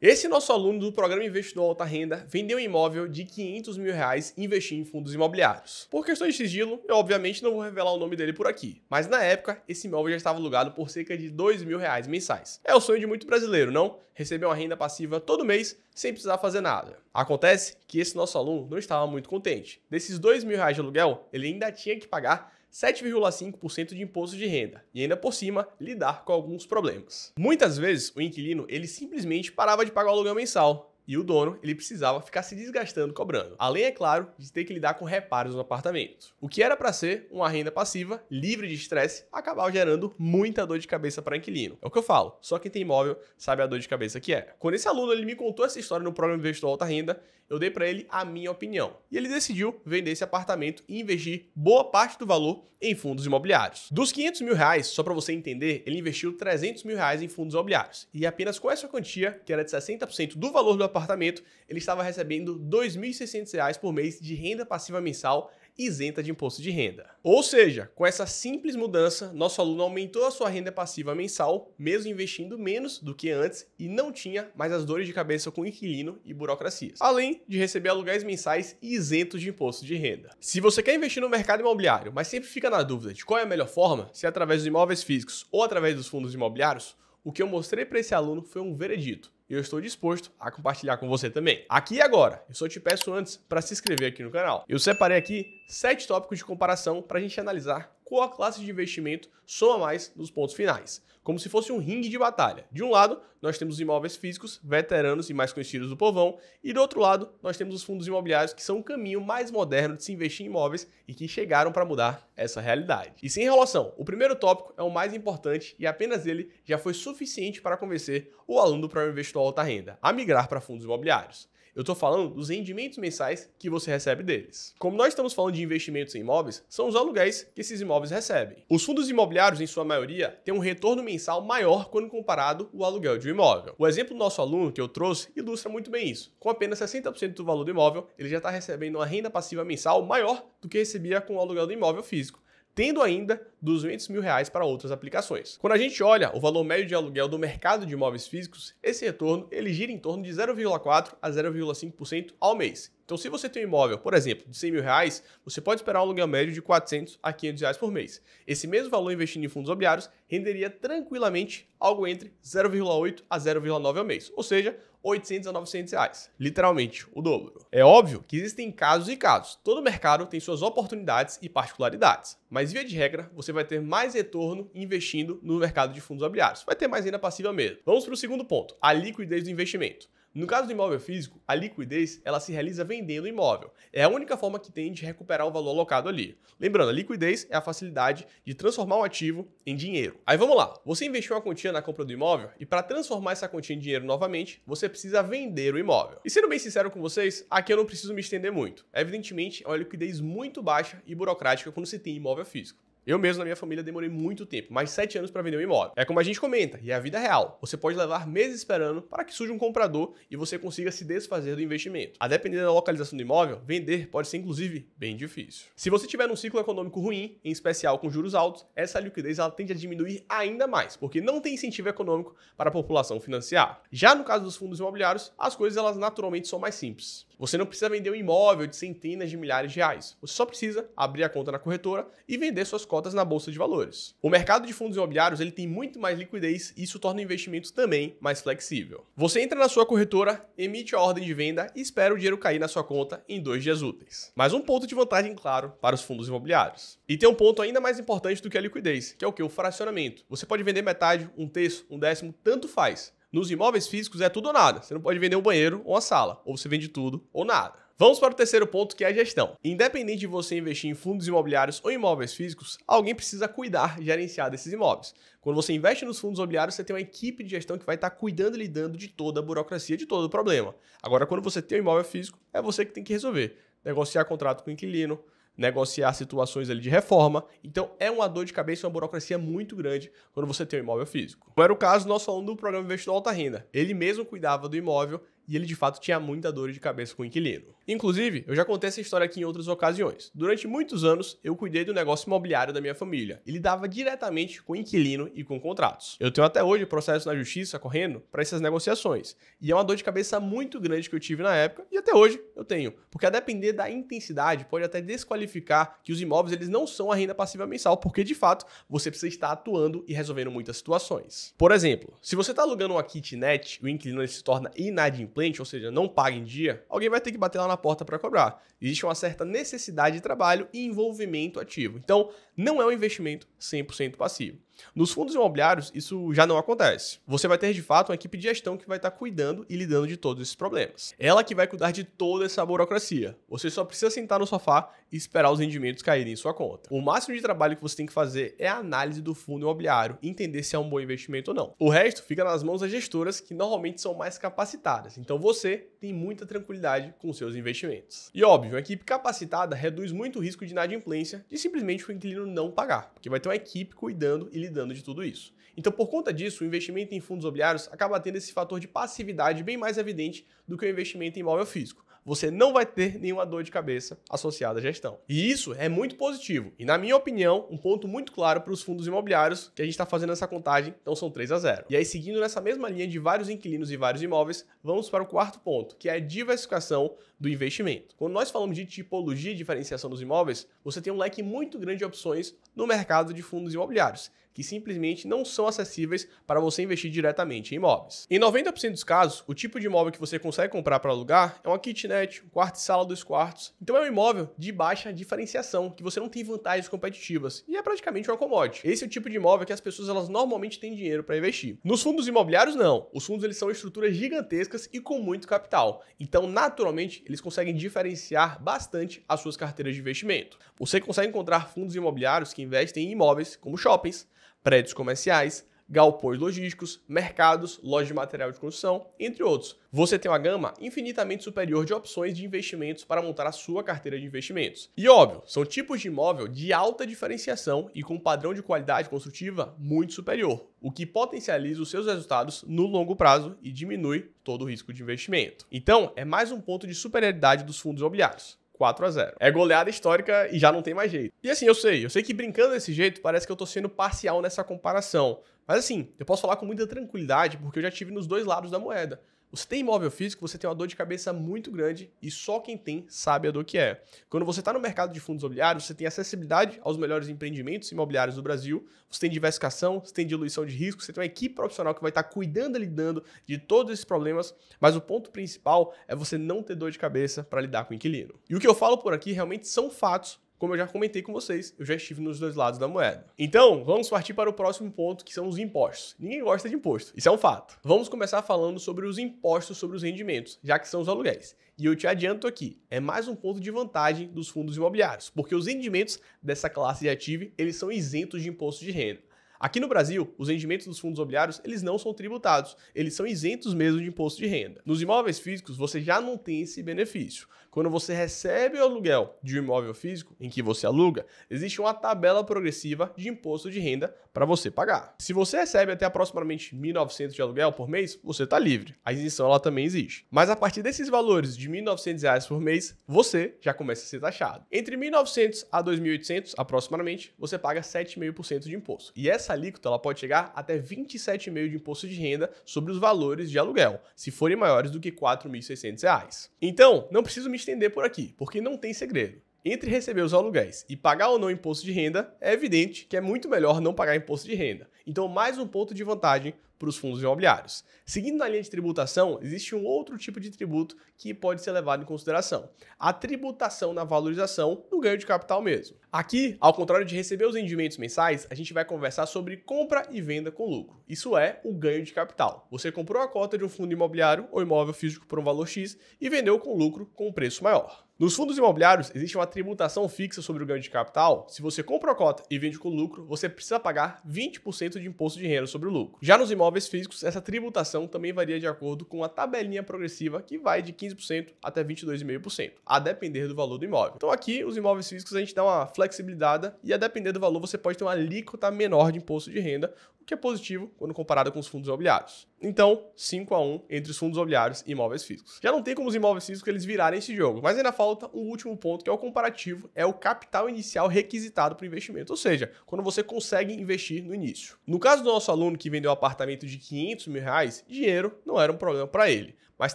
Esse nosso aluno do programa Investidor Alta Renda vendeu um imóvel de 500 mil reais e investiu em fundos imobiliários. Por questões de sigilo, eu obviamente não vou revelar o nome dele por aqui, mas na época esse imóvel já estava alugado por cerca de 2 mil reais mensais. É o sonho de muito brasileiro, não? Receber uma renda passiva todo mês sem precisar fazer nada. Acontece que esse nosso aluno não estava muito contente. Desses dois mil reais de aluguel, ele ainda tinha que pagar 7,5% de imposto de renda e ainda por cima lidar com alguns problemas. Muitas vezes o inquilino ele simplesmente parava de pagar o aluguel mensal e o dono ele precisava ficar se desgastando cobrando. Além, é claro, de ter que lidar com reparos no apartamento. O que era para ser uma renda passiva, livre de estresse, acabava gerando muita dor de cabeça para inquilino. É o que eu falo, só quem tem imóvel sabe a dor de cabeça que é. Quando esse aluno ele me contou essa história no programa Investor Alta Renda, eu dei para ele a minha opinião. E ele decidiu vender esse apartamento e investir boa parte do valor em fundos imobiliários. Dos 500 mil reais, só para você entender, ele investiu 300 mil reais em fundos imobiliários. E apenas com essa quantia, que era de 60% do valor do apartamento, apartamento, ele estava recebendo R$ 2.600 por mês de renda passiva mensal isenta de imposto de renda. Ou seja, com essa simples mudança, nosso aluno aumentou a sua renda passiva mensal, mesmo investindo menos do que antes e não tinha mais as dores de cabeça com inquilino e burocracias, além de receber aluguéis mensais isentos de imposto de renda. Se você quer investir no mercado imobiliário, mas sempre fica na dúvida de qual é a melhor forma, se é através dos imóveis físicos ou através dos fundos imobiliários, o que eu mostrei para esse aluno foi um veredito e eu estou disposto a compartilhar com você também. Aqui e agora, eu só te peço antes para se inscrever aqui no canal. Eu separei aqui sete tópicos de comparação para a gente analisar qual a classe de investimento soma mais nos pontos finais, como se fosse um ringue de batalha. De um lado, nós temos os imóveis físicos, veteranos e mais conhecidos do povão, e do outro lado, nós temos os fundos imobiliários, que são um caminho mais moderno de se investir em imóveis e que chegaram para mudar essa realidade. E sem relação, o primeiro tópico é o mais importante e apenas ele já foi suficiente para convencer o aluno do programa Investor Alta Renda a migrar para fundos imobiliários. Eu estou falando dos rendimentos mensais que você recebe deles. Como nós estamos falando de investimentos em imóveis, são os aluguéis que esses imóveis recebem. Os fundos imobiliários, em sua maioria, têm um retorno mensal maior quando comparado ao aluguel de um imóvel. O exemplo do nosso aluno que eu trouxe ilustra muito bem isso. Com apenas 60% do valor do imóvel, ele já está recebendo uma renda passiva mensal maior do que recebia com o aluguel do imóvel físico tendo ainda 200 mil reais para outras aplicações. Quando a gente olha o valor médio de aluguel do mercado de imóveis físicos, esse retorno ele gira em torno de 0,4 a 0,5% ao mês. Então, se você tem um imóvel, por exemplo, de 100 mil reais, você pode esperar um aluguel médio de 400 a 500 reais por mês. Esse mesmo valor investido em fundos imobiliários renderia tranquilamente algo entre 0,8 a 0,9 ao mês, ou seja, 800 a 900 reais. Literalmente, o dobro. É óbvio que existem casos e casos. Todo mercado tem suas oportunidades e particularidades. Mas, via de regra, você vai ter mais retorno investindo no mercado de fundos imobiliários. Vai ter mais renda passiva mesmo. Vamos para o segundo ponto, a liquidez do investimento. No caso do imóvel físico, a liquidez ela se realiza vendendo o imóvel. É a única forma que tem de recuperar o valor alocado ali. Lembrando, a liquidez é a facilidade de transformar o um ativo em dinheiro. Aí vamos lá. Você investiu uma quantia na compra do imóvel e para transformar essa quantia em dinheiro novamente, você precisa vender o imóvel. E sendo bem sincero com vocês, aqui eu não preciso me estender muito. Evidentemente, é uma liquidez muito baixa e burocrática quando se tem imóvel físico. Eu mesmo, na minha família, demorei muito tempo, mais sete anos para vender um imóvel. É como a gente comenta, e é a vida real. Você pode levar meses esperando para que surja um comprador e você consiga se desfazer do investimento. A depender da localização do imóvel, vender pode ser, inclusive, bem difícil. Se você tiver num ciclo econômico ruim, em especial com juros altos, essa liquidez ela tende a diminuir ainda mais, porque não tem incentivo econômico para a população financiar. Já no caso dos fundos imobiliários, as coisas elas naturalmente são mais simples. Você não precisa vender um imóvel de centenas de milhares de reais. Você só precisa abrir a conta na corretora e vender suas cotas cotas na bolsa de valores. O mercado de fundos imobiliários ele tem muito mais liquidez e isso torna o investimento também mais flexível. Você entra na sua corretora, emite a ordem de venda e espera o dinheiro cair na sua conta em dois dias úteis. Mais um ponto de vantagem, claro, para os fundos imobiliários. E tem um ponto ainda mais importante do que a liquidez, que é o que? O fracionamento. Você pode vender metade, um terço, um décimo, tanto faz. Nos imóveis físicos é tudo ou nada. Você não pode vender um banheiro ou uma sala. Ou você vende tudo ou nada. Vamos para o terceiro ponto, que é a gestão. Independente de você investir em fundos imobiliários ou imóveis físicos, alguém precisa cuidar, gerenciar desses imóveis. Quando você investe nos fundos imobiliários, você tem uma equipe de gestão que vai estar cuidando e lidando de toda a burocracia, de todo o problema. Agora, quando você tem um imóvel físico, é você que tem que resolver. Negociar contrato com o inquilino, negociar situações ali de reforma. Então é uma dor de cabeça, uma burocracia muito grande quando você tem um imóvel físico. Como era o caso, nós falamos do programa Investidor Alta Renda. Ele mesmo cuidava do imóvel e ele de fato tinha muita dor de cabeça com o inquilino. Inclusive, eu já contei essa história aqui em outras ocasiões. Durante muitos anos, eu cuidei do negócio imobiliário da minha família Ele dava diretamente com o inquilino e com contratos. Eu tenho até hoje processo na justiça correndo para essas negociações, e é uma dor de cabeça muito grande que eu tive na época e até hoje eu tenho, porque a depender da intensidade pode até desqualificar que os imóveis eles não são a renda passiva mensal, porque de fato você precisa estar atuando e resolvendo muitas situações. Por exemplo, se você está alugando uma kitnet, o inquilino se torna inadimplente inadimplente, ou seja, não paga em dia, alguém vai ter que bater lá na porta para cobrar. Existe uma certa necessidade de trabalho e envolvimento ativo. Então, não é um investimento 100% passivo. Nos fundos imobiliários, isso já não acontece. Você vai ter, de fato, uma equipe de gestão que vai estar cuidando e lidando de todos esses problemas. Ela que vai cuidar de toda essa burocracia. Você só precisa sentar no sofá e esperar os rendimentos caírem em sua conta. O máximo de trabalho que você tem que fazer é a análise do fundo imobiliário, entender se é um bom investimento ou não. O resto fica nas mãos das gestoras, que normalmente são mais capacitadas. Então você tem muita tranquilidade com seus investimentos. E óbvio, uma equipe capacitada reduz muito o risco de inadimplência de simplesmente o inquilino não pagar, porque vai ter uma equipe cuidando e dando de tudo isso. Então, por conta disso, o investimento em fundos imobiliários acaba tendo esse fator de passividade bem mais evidente do que o investimento em imóvel físico. Você não vai ter nenhuma dor de cabeça associada à gestão. E isso é muito positivo. E, na minha opinião, um ponto muito claro para os fundos imobiliários que a gente está fazendo essa contagem, então são 3 a 0. E aí, seguindo nessa mesma linha de vários inquilinos e vários imóveis, vamos para o quarto ponto, que é a diversificação do investimento. Quando nós falamos de tipologia e diferenciação dos imóveis, você tem um leque muito grande de opções no mercado de fundos imobiliários que simplesmente não são acessíveis para você investir diretamente em imóveis. Em 90% dos casos, o tipo de imóvel que você consegue comprar para alugar é uma kitnet, um quarto e sala, dois quartos. Então é um imóvel de baixa diferenciação, que você não tem vantagens competitivas e é praticamente um commodity. Esse é o tipo de imóvel que as pessoas elas normalmente têm dinheiro para investir. Nos fundos imobiliários não. Os fundos eles são estruturas gigantescas e com muito capital. Então, naturalmente, eles conseguem diferenciar bastante as suas carteiras de investimento. Você consegue encontrar fundos imobiliários que investem em imóveis como shoppings, prédios comerciais, galpões logísticos, mercados, lojas de material de construção, entre outros. Você tem uma gama infinitamente superior de opções de investimentos para montar a sua carteira de investimentos. E óbvio, são tipos de imóvel de alta diferenciação e com um padrão de qualidade construtiva muito superior, o que potencializa os seus resultados no longo prazo e diminui todo o risco de investimento. Então, é mais um ponto de superioridade dos fundos imobiliários. 4 a 0 É goleada histórica e já não tem mais jeito. E assim, eu sei, eu sei que brincando desse jeito parece que eu tô sendo parcial nessa comparação. Mas assim, eu posso falar com muita tranquilidade porque eu já tive nos dois lados da moeda. Você tem imóvel físico, você tem uma dor de cabeça muito grande e só quem tem sabe a dor que é. Quando você está no mercado de fundos imobiliários, você tem acessibilidade aos melhores empreendimentos imobiliários do Brasil, você tem diversificação, você tem diluição de risco, você tem uma equipe profissional que vai estar tá cuidando e lidando de todos esses problemas, mas o ponto principal é você não ter dor de cabeça para lidar com o inquilino. E o que eu falo por aqui realmente são fatos como eu já comentei com vocês, eu já estive nos dois lados da moeda. Então, vamos partir para o próximo ponto, que são os impostos. Ninguém gosta de imposto, isso é um fato. Vamos começar falando sobre os impostos sobre os rendimentos, já que são os aluguéis. E eu te adianto aqui, é mais um ponto de vantagem dos fundos imobiliários, porque os rendimentos dessa classe de ativo, eles são isentos de imposto de renda. Aqui no Brasil, os rendimentos dos fundos imobiliários, eles não são tributados, eles são isentos mesmo de imposto de renda. Nos imóveis físicos, você já não tem esse benefício. Quando você recebe o aluguel de um imóvel físico em que você aluga, existe uma tabela progressiva de imposto de renda para você pagar. Se você recebe até aproximadamente 1.900 de aluguel por mês, você está livre. A isenção ela também existe. Mas a partir desses valores de R$ 1.900 por mês, você já começa a ser taxado. Entre 1.900 a 2.800, aproximadamente, você paga 7,5% de imposto. E essa essa alíquota ela pode chegar até 27,5% de imposto de renda sobre os valores de aluguel, se forem maiores do que R$ 4.600. Então, não preciso me estender por aqui, porque não tem segredo. Entre receber os aluguéis e pagar ou não imposto de renda, é evidente que é muito melhor não pagar imposto de renda. Então, mais um ponto de vantagem para os fundos imobiliários. Seguindo na linha de tributação, existe um outro tipo de tributo que pode ser levado em consideração: a tributação na valorização do ganho de capital mesmo. Aqui, ao contrário de receber os rendimentos mensais, a gente vai conversar sobre compra e venda com lucro. Isso é o ganho de capital. Você comprou a cota de um fundo imobiliário ou imóvel físico por um valor X e vendeu com lucro com um preço maior. Nos fundos imobiliários, existe uma tributação fixa sobre o ganho de capital. Se você compra a cota e vende com lucro, você precisa pagar 20% de imposto de renda sobre o lucro. Já nos imóveis físicos, essa tributação também varia de acordo com a tabelinha progressiva, que vai de 15% até 22,5%, a depender do valor do imóvel. Então aqui, os imóveis físicos, a gente dá uma flexibilidade e a depender do valor, você pode ter uma alíquota menor de imposto de renda, que é positivo quando comparado com os fundos imobiliários. Então, 5 a 1 entre os fundos imobiliários e imóveis físicos. Já não tem como os imóveis físicos eles virarem esse jogo, mas ainda falta um último ponto que é o comparativo, é o capital inicial requisitado para o investimento, ou seja, quando você consegue investir no início. No caso do nosso aluno que vendeu um apartamento de 500 mil reais, dinheiro não era um problema para ele, mas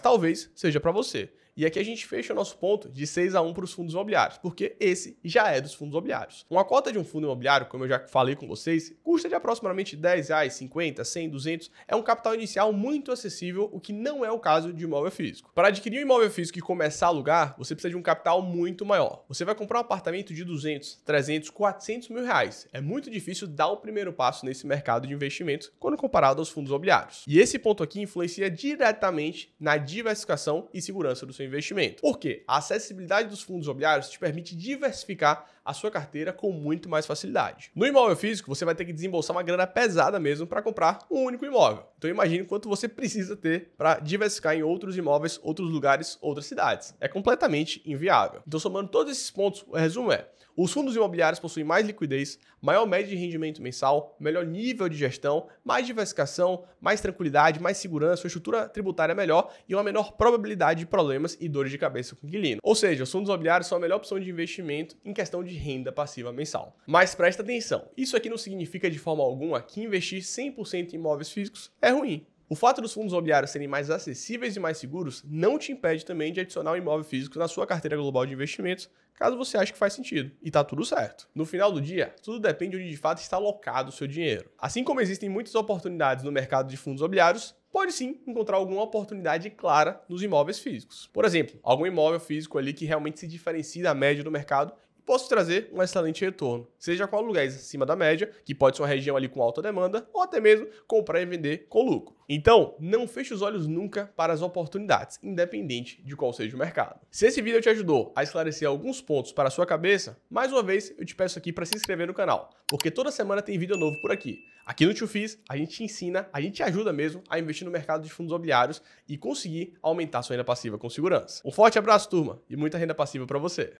talvez seja para você. E aqui a gente fecha o nosso ponto de 6 a 1 para os fundos imobiliários, porque esse já é dos fundos imobiliários. Uma cota de um fundo imobiliário, como eu já falei com vocês, custa de aproximadamente 10 reais, 50, 100, 200. É um capital inicial muito acessível, o que não é o caso de imóvel físico. Para adquirir um imóvel físico e começar a alugar, você precisa de um capital muito maior. Você vai comprar um apartamento de 200, 300, 400 mil reais. É muito difícil dar o primeiro passo nesse mercado de investimentos quando comparado aos fundos imobiliários. E esse ponto aqui influencia diretamente na diversificação e segurança do seu seu investimento. Por quê? A acessibilidade dos fundos imobiliários te permite diversificar a sua carteira com muito mais facilidade. No imóvel físico, você vai ter que desembolsar uma grana pesada mesmo para comprar um único imóvel. Então imagine quanto você precisa ter para diversificar em outros imóveis, outros lugares, outras cidades. É completamente inviável. Então somando todos esses pontos, o resumo é: os fundos imobiliários possuem mais liquidez, maior média de rendimento mensal, melhor nível de gestão, mais diversificação, mais tranquilidade, mais segurança, uma estrutura tributária melhor e uma menor probabilidade de problemas e dores de cabeça com o inquilino. Ou seja, os fundos imobiliários são a melhor opção de investimento em questão de renda passiva mensal. Mas presta atenção, isso aqui não significa de forma alguma que investir 100% em imóveis físicos é ruim. O fato dos fundos imobiliários serem mais acessíveis e mais seguros não te impede também de adicionar um imóvel físico na sua carteira global de investimentos, caso você ache que faz sentido. E tá tudo certo. No final do dia, tudo depende de onde de fato está alocado o seu dinheiro. Assim como existem muitas oportunidades no mercado de fundos imobiliários, pode sim encontrar alguma oportunidade clara nos imóveis físicos. Por exemplo, algum imóvel físico ali que realmente se diferencia da média do mercado posso trazer um excelente retorno, seja com aluguéis acima da média, que pode ser uma região ali com alta demanda, ou até mesmo comprar e vender com lucro. Então, não feche os olhos nunca para as oportunidades, independente de qual seja o mercado. Se esse vídeo te ajudou a esclarecer alguns pontos para a sua cabeça, mais uma vez eu te peço aqui para se inscrever no canal, porque toda semana tem vídeo novo por aqui. Aqui no Tio Fiz, a gente te ensina, a gente te ajuda mesmo a investir no mercado de fundos imobiliários e conseguir aumentar sua renda passiva com segurança. Um forte abraço, turma, e muita renda passiva para você.